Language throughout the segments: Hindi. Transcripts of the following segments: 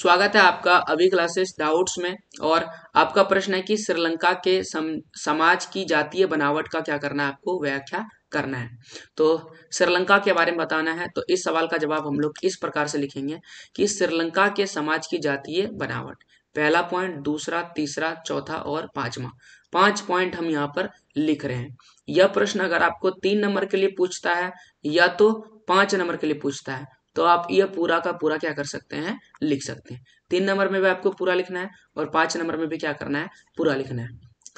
स्वागत है आपका अभी क्लासेस डाउट्स में और आपका प्रश्न है कि श्रीलंका के सम, समाज की जातीय बनावट का क्या करना है आपको व्याख्या करना है तो श्रीलंका के बारे में बताना है तो इस सवाल का जवाब हम लोग इस प्रकार से लिखेंगे कि श्रीलंका के समाज की जातीय बनावट पहला पॉइंट दूसरा तीसरा चौथा और पांचवा पांच पॉइंट हम यहाँ पर लिख रहे हैं यह प्रश्न अगर आपको तीन नंबर के लिए पूछता है या तो पांच नंबर के लिए पूछता है तो आप यह पूरा का पूरा क्या कर सकते हैं लिख सकते हैं तीन नंबर में भी आपको पूरा लिखना है और पांच नंबर में भी क्या करना है पूरा लिखना है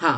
हाँ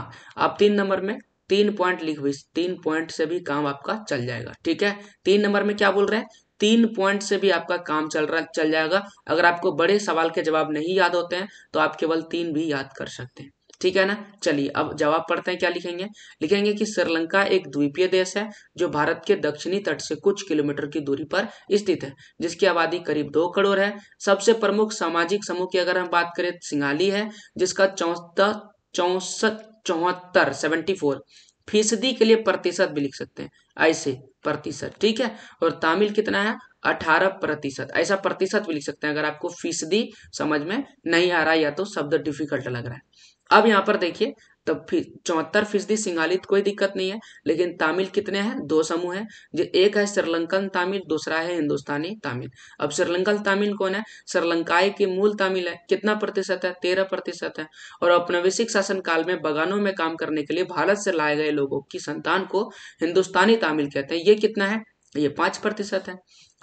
आप तीन नंबर में तीन पॉइंट लिख भी तीन पॉइंट से भी काम आपका चल जाएगा ठीक है तीन नंबर में क्या बोल रहे हैं तीन पॉइंट से भी आपका काम चल रहा चल जाएगा अगर आपको बड़े सवाल के जवाब नहीं याद होते हैं तो आप केवल तीन भी याद कर सकते हैं ठीक है ना चलिए अब जवाब पढ़ते हैं क्या लिखेंगे लिखेंगे कि श्रीलंका एक द्वीपीय देश है जो भारत के दक्षिणी तट से कुछ किलोमीटर की दूरी पर स्थित है जिसकी आबादी करीब दो करोड़ है सबसे प्रमुख सामाजिक समूह की अगर हम बात करें सिंगाली है जिसका चौहत्तर चौसठ चौहत्तर सेवेंटी फोर फीसदी के लिए प्रतिशत भी लिख सकते हैं ऐसे प्रतिशत ठीक है और तामिल कितना है अठारह प्रतिशत ऐसा प्रतिशत भी लिख सकते हैं अगर आपको फीसदी समझ में नहीं आ रहा या तो शब्द डिफिकल्ट लग रहा है अब यहाँ पर देखिए तब तो फिर चौहत्तर फीसदी सिंगाली कोई दिक्कत नहीं है लेकिन तमिल कितने हैं दो समूह हैं जो एक है श्रीलंकन तमिल दूसरा है हिंदुस्तानी तमिल अब श्रीलंकन तमिल कौन है श्रीलंकाई की मूल तमिल है कितना प्रतिशत है तेरह प्रतिशत है और औपनिवेशिक शासन काल में बगानों में काम करने के लिए भारत से लाए गए लोगों की संतान को हिंदुस्तानी तमिल कहते हैं ये कितना है ये पांच प्रतिशत है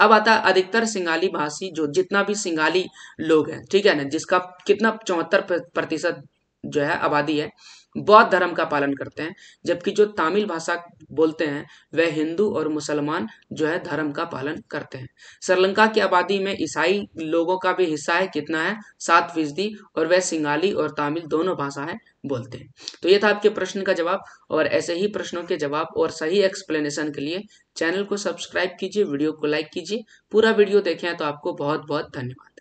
अब आता है अधिकतर सिंगाली भाषी जो जितना भी सिंगाली लोग हैं ठीक है ना जिसका कितना चौहत्तर प्रतिशत जो है आबादी है बौद्ध धर्म का पालन करते हैं जबकि जो तमिल भाषा बोलते हैं वह हिंदू और मुसलमान जो है धर्म का पालन करते हैं श्रीलंका की आबादी में ईसाई लोगों का भी हिस्सा है कितना है सात फीसदी और वह सिंगाली और तमिल दोनों भाषाएं बोलते हैं तो ये था आपके प्रश्न का जवाब और ऐसे ही प्रश्नों के जवाब और सही एक्सप्लेनेशन के लिए चैनल को सब्सक्राइब कीजिए वीडियो को लाइक कीजिए पूरा वीडियो देखें तो आपको बहुत बहुत धन्यवाद